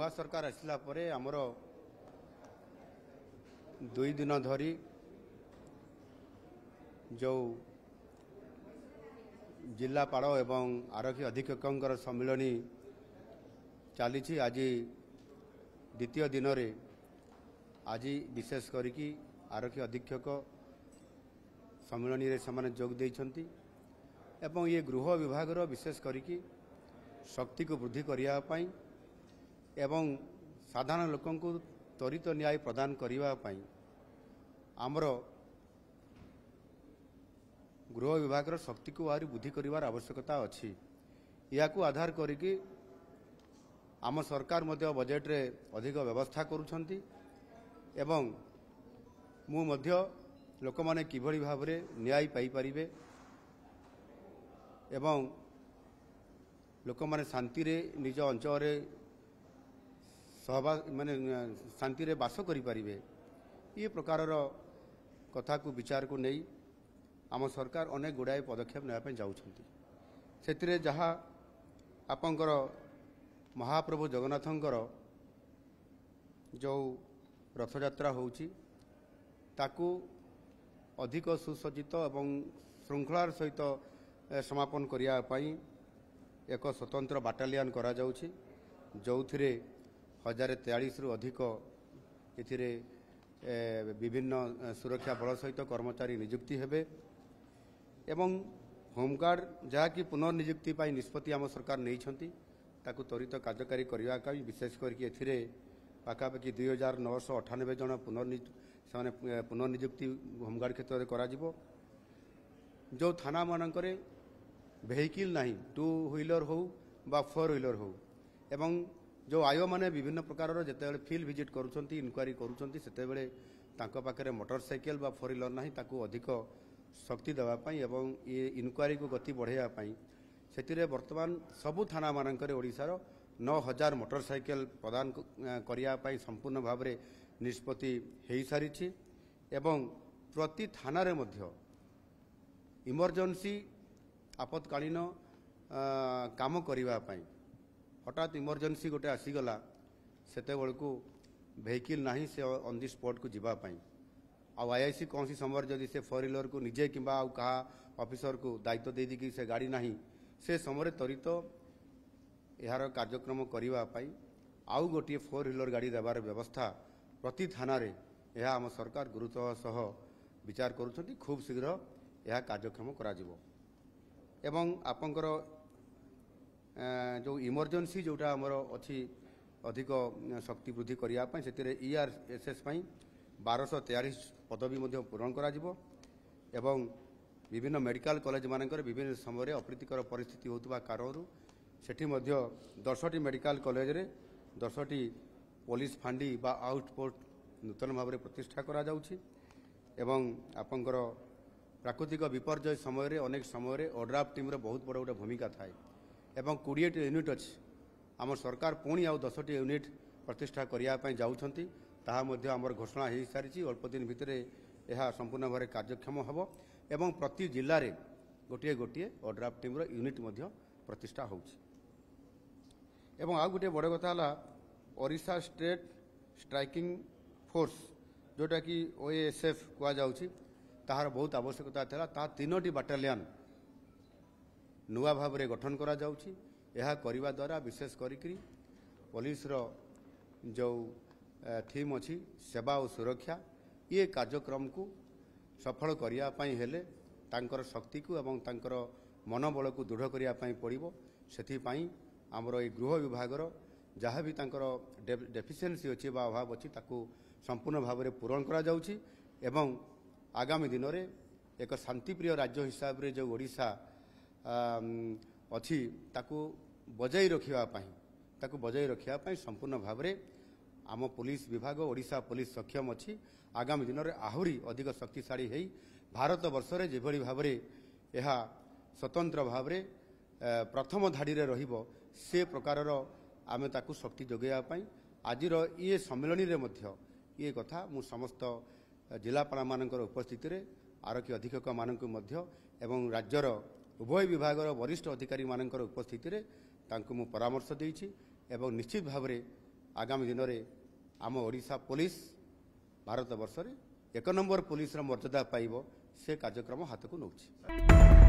ନୂଆ ସରକାର ଆସିଲା ପରେ ଆମର ଦୁଇ ଦିନ ଧରି ଯେଉଁ ଜିଲ୍ଲାପାଳ ଏବଂ ଆରକ୍ଷୀ ଅଧୀକ୍ଷକଙ୍କର ସମ୍ମିଳନୀ ଚାଲିଛି ଆଜି ଦ୍ୱିତୀୟ ଦିନରେ ଆଜି ବିଶେଷ କରିକି ଆରକ୍ଷୀ ଅଧୀକ୍ଷକ ସମ୍ମିଳନୀରେ ସେମାନେ ଯୋଗ ଦେଇଛନ୍ତି ଏବଂ ଇଏ ଗୃହ ବିଭାଗର ବିଶେଷ କରିକି ଶକ୍ତିକୁ ବୃଦ୍ଧି କରିବା ପାଇଁ ଏବଂ ସାଧାରଣ ଲୋକଙ୍କୁ ତ୍ୱରିତ ନ୍ୟାୟ ପ୍ରଦାନ କରିବା ପାଇଁ ଆମର ଗୃହ ବିଭାଗର ଶକ୍ତିକୁ ଆହୁରି ବୃଦ୍ଧି କରିବାର ଆବଶ୍ୟକତା ଅଛି ଏହାକୁ ଆଧାର କରିକି ଆମ ସରକାର ମଧ୍ୟ ବଜେଟ୍ରେ ଅଧିକ ବ୍ୟବସ୍ଥା କରୁଛନ୍ତି ଏବଂ ମୁଁ ମଧ୍ୟ ଲୋକମାନେ କିଭଳି ଭାବରେ ନ୍ୟାୟ ପାଇପାରିବେ ଏବଂ ଲୋକମାନେ ଶାନ୍ତିରେ ନିଜ ଅଞ୍ଚଳରେ ମାନେ ଶାନ୍ତିରେ ବାସ କରିପାରିବେ ଏ ପ୍ରକାରର କଥାକୁ ବିଚାରକୁ ନେଇ ଆମ ସରକାର ଅନେକ ଗୁଡ଼ାଏ ପଦକ୍ଷେପ ନେବା ପାଇଁ ଯାଉଛନ୍ତି ସେଥିରେ ଯାହା ଆପଣଙ୍କର ମହାପ୍ରଭୁ ଜଗନ୍ନାଥଙ୍କର ଯେଉଁ ରଥଯାତ୍ରା ହେଉଛି ତାକୁ ଅଧିକ ସୁସଜ୍ଜିତ ଏବଂ ଶୃଙ୍ଖଳାର ସହିତ ସମାପନ କରିବା ପାଇଁ ଏକ ସ୍ୱତନ୍ତ୍ର ବାଟାଲିୟନ୍ କରାଯାଉଛି ଯେଉଁଥିରେ ହଜାରେ ତେୟାଳିଶରୁ ଅଧିକ ଏଥିରେ ବିଭିନ୍ନ ସୁରକ୍ଷା ବଳ ସହିତ କର୍ମଚାରୀ ନିଯୁକ୍ତି ହେବେ ଏବଂ ହୋମଗାର୍ଡ଼ ଯାହାକି ପୁନର୍ନିଯୁକ୍ତି ପାଇଁ ନିଷ୍ପତ୍ତି ଆମ ସରକାର ନେଇଛନ୍ତି ତାକୁ ତ୍ୱରିତ କାର୍ଯ୍ୟକାରୀ କରିବା ପାଇଁ ବିଶେଷ କରିକି ଏଥିରେ ପାଖାପାଖି ଦୁଇ ହଜାର ନଅଶହ ଅଠାନବେ ଜଣ ପୁନର୍ନି ସେମାନେ ପୁନର୍ନିଯୁକ୍ତି ହୋମଗାର୍ଡ଼ କ୍ଷେତ୍ରରେ କରାଯିବ ଯେଉଁ ଥାନାମାନଙ୍କରେ ଭେହିକିଲ୍ ନାହିଁ ଟୁ ହ୍ୱିଲର୍ ହେଉ ବା ଫୋର୍ ହ୍ୱିଲର୍ ହେଉ ଏବଂ ଯେଉଁ ଆୟୋ ମାନେ ବିଭିନ୍ନ ପ୍ରକାରର ଯେତେବେଳେ ଫିଲ୍ଡ ଭିଜିଟ୍ କରୁଛନ୍ତି ଇନକ୍ୱାରୀ କରୁଛନ୍ତି ସେତେବେଳେ ତାଙ୍କ ପାଖରେ ମୋଟର ସାଇକେଲ ବା ଫୋର୍ ହ୍ୱିଲର୍ ନାହିଁ ତାକୁ ଅଧିକ ଶକ୍ତି ଦେବା ପାଇଁ ଏବଂ ଏ ଇନକ୍ୱାରୀକୁ ଗତି ବଢ଼ାଇବା ପାଇଁ ସେଥିରେ ବର୍ତ୍ତମାନ ସବୁ ଥାନାମାନଙ୍କରେ ଓଡ଼ିଶାର ନଅ ହଜାର ମୋଟରସାଇକେଲ ପ୍ରଦାନ କରିବା ପାଇଁ ସମ୍ପୂର୍ଣ୍ଣ ଭାବରେ ନିଷ୍ପତ୍ତି ହୋଇସାରିଛି ଏବଂ ପ୍ରତି ଥାନାରେ ମଧ୍ୟ ଇମର୍ଜେନ୍ସି ଆପତ୍କାଳୀନ କାମ କରିବା ପାଇଁ ହଠାତ୍ ଇମର୍ଜେନ୍ସି ଗୋଟେ ଆସିଗଲା ସେତେବେଳକୁ ଭେହିକିଲ୍ ନାହିଁ ସେ ଅନ୍ ଦି ସ୍ପଟ୍କୁ ଯିବା ପାଇଁ ଆଉ ଆଇ ଆଇ ସି କୌଣସି ସମୟରେ ଯଦି ସେ ଫୋର୍ ହ୍ୱିଲର୍କୁ ନିଜେ କିମ୍ବା ଆଉ କାହା ଅଫିସର୍କୁ ଦାୟିତ୍ୱ ଦେଇ ଦେଇକି ସେ ଗାଡ଼ି ନାହିଁ ସେ ସମୟରେ ତ୍ୱରିତ ଏହାର କାର୍ଯ୍ୟକ୍ରମ କରିବା ପାଇଁ ଆଉ ଗୋଟିଏ ଫୋର୍ ହ୍ୱିଲର୍ ଗାଡ଼ି ଦେବାର ବ୍ୟବସ୍ଥା ପ୍ରତି ଥାନାରେ ଏହା ଆମ ସରକାର ଗୁରୁତ୍ୱ ସହ ବିଚାର କରୁଛନ୍ତି ଖୁବ୍ ଶୀଘ୍ର ଏହା କାର୍ଯ୍ୟକ୍ଷମ କରାଯିବ ଏବଂ ଆପଣଙ୍କର ଯେଉଁ ଇମର୍ଜେନ୍ସି ଯେଉଁଟା ଆମର ଅଛି ଅଧିକ ଶକ୍ତି ବୃଦ୍ଧି କରିବା ପାଇଁ ସେଥିରେ ଇ ଆର୍ ଏସ୍ ଏସ୍ ପାଇଁ ବାରଶହ ତେୟାଳିଶ ପଦବୀ ମଧ୍ୟ ପୂରଣ କରାଯିବ ଏବଂ ବିଭିନ୍ନ ମେଡ଼ିକାଲ କଲେଜମାନଙ୍କରେ ବିଭିନ୍ନ ସମୟରେ ଅପ୍ରୀତିକର ପରିସ୍ଥିତି ହେଉଥିବା କାରଣରୁ ସେଠି ମଧ୍ୟ ଦଶଟି ମେଡ଼ିକାଲ କଲେଜରେ ଦଶଟି ପୋଲିସ ଫାଣ୍ଡି ବା ଆଉଟପୋଷ୍ଟ ନୂତନ ଭାବରେ ପ୍ରତିଷ୍ଠା କରାଯାଉଛି ଏବଂ ଆପଣଙ୍କର ପ୍ରାକୃତିକ ବିପର୍ଯ୍ୟୟ ସମୟରେ ଅନେକ ସମୟରେ ଅଡ୍ରାଫ୍ ଟିମ୍ର ବହୁତ ବଡ଼ ଗୋଟେ ଭୂମିକା ଥାଏ ଏବଂ କୋଡ଼ିଏଟି ୟୁନିଟ୍ ଅଛି ଆମ ସରକାର ପୁଣି ଆଉ ଦଶଟି ୟୁନିଟ୍ ପ୍ରତିଷ୍ଠା କରିବା ପାଇଁ ଯାଉଛନ୍ତି ତାହା ମଧ୍ୟ ଆମର ଘୋଷଣା ହୋଇସାରିଛି ଅଳ୍ପ ଦିନ ଭିତରେ ଏହା ସମ୍ପୂର୍ଣ୍ଣ ଭାବରେ କାର୍ଯ୍ୟକ୍ଷମ ହେବ ଏବଂ ପ୍ରତି ଜିଲ୍ଲାରେ ଗୋଟିଏ ଗୋଟିଏ ଅଡ୍ରାଫ୍ ଟିମ୍ର ୟୁନିଟ୍ ମଧ୍ୟ ପ୍ରତିଷ୍ଠା ହେଉଛି ଏବଂ ଆଉ ଗୋଟିଏ ବଡ଼ କଥା ହେଲା ଓଡ଼ିଶା ଷ୍ଟେଟ୍ ଷ୍ଟ୍ରାଇକିଂ ଫୋର୍ସ ଯେଉଁଟାକି ଓ ଏ ଏସ୍ ଏଫ୍ କୁହାଯାଉଛି ତାହାର ବହୁତ ଆବଶ୍ୟକତା ଥିଲା ତାହା ତିନୋଟି ବାଟାଲିଅନ୍ ନୂଆ ଭାବରେ ଗଠନ କରାଯାଉଛି ଏହା କରିବା ଦ୍ୱାରା ବିଶେଷ କରିକି ପୋଲିସର ଯେଉଁ ଥିମ୍ ଅଛି ସେବା ଓ ସୁରକ୍ଷା ଇଏ କାର୍ଯ୍ୟକ୍ରମକୁ ସଫଳ କରିବା ପାଇଁ ହେଲେ ତାଙ୍କର ଶକ୍ତିକୁ ଏବଂ ତାଙ୍କର ମନୋବଳକୁ ଦୃଢ଼ କରିବା ପାଇଁ ପଡ଼ିବ ସେଥିପାଇଁ ଆମର ଏଇ ଗୃହ ବିଭାଗର ଯାହା ବି ତାଙ୍କର ଡେଫିସିଏନ୍ସି ଅଛି ବା ଅଭାବ ଅଛି ତାକୁ ସମ୍ପୂର୍ଣ୍ଣ ଭାବରେ ପୂରଣ କରାଯାଉଛି ଏବଂ ଆଗାମୀ ଦିନରେ ଏକ ଶାନ୍ତିପ୍ରିୟ ରାଜ୍ୟ ହିସାବରେ ଯେଉଁ ଓଡ଼ିଶା ଅଛି ତାକୁ ବଜାଇ ରଖିବା ପାଇଁ ତାକୁ ବଜାଇ ରଖିବା ପାଇଁ ସମ୍ପୂର୍ଣ୍ଣ ଭାବରେ ଆମ ପୋଲିସ ବିଭାଗ ଓଡ଼ିଶା ପୋଲିସ ସକ୍ଷମ ଅଛି ଆଗାମୀ ଦିନରେ ଆହୁରି ଅଧିକ ଶକ୍ତିଶାଳୀ ହୋଇ ଭାରତ ବର୍ଷରେ ଯେଭଳି ଭାବରେ ଏହା ସ୍ୱତନ୍ତ୍ର ଭାବରେ ପ୍ରଥମ ଧାଡ଼ିରେ ରହିବ ସେ ପ୍ରକାରର ଆମେ ତାକୁ ଶକ୍ତି ଯୋଗାଇବା ପାଇଁ ଆଜିର ଇଏ ସମ୍ମିଳନୀରେ ମଧ୍ୟ ଇଏ କଥା ମୁଁ ସମସ୍ତ ଜିଲ୍ଲାପାଳମାନଙ୍କର ଉପସ୍ଥିତିରେ ଆରକ୍ଷୀ ଅଧୀକ୍ଷକମାନଙ୍କୁ ମଧ୍ୟ ଏବଂ ରାଜ୍ୟର ଉଭୟ ବିଭାଗର ବରିଷ୍ଠ ଅଧିକାରୀମାନଙ୍କର ଉପସ୍ଥିତିରେ ତାଙ୍କୁ ମୁଁ ପରାମର୍ଶ ଦେଇଛି ଏବଂ ନିଶ୍ଚିତ ଭାବରେ ଆଗାମୀ ଦିନରେ ଆମ ଓଡ଼ିଶା ପୋଲିସ ଭାରତବର୍ଷରେ ଏକ ନମ୍ବର ପୋଲିସର ମର୍ଯ୍ୟାଦା ପାଇବ ସେ କାର୍ଯ୍ୟକ୍ରମ ହାତକୁ ନେଉଛି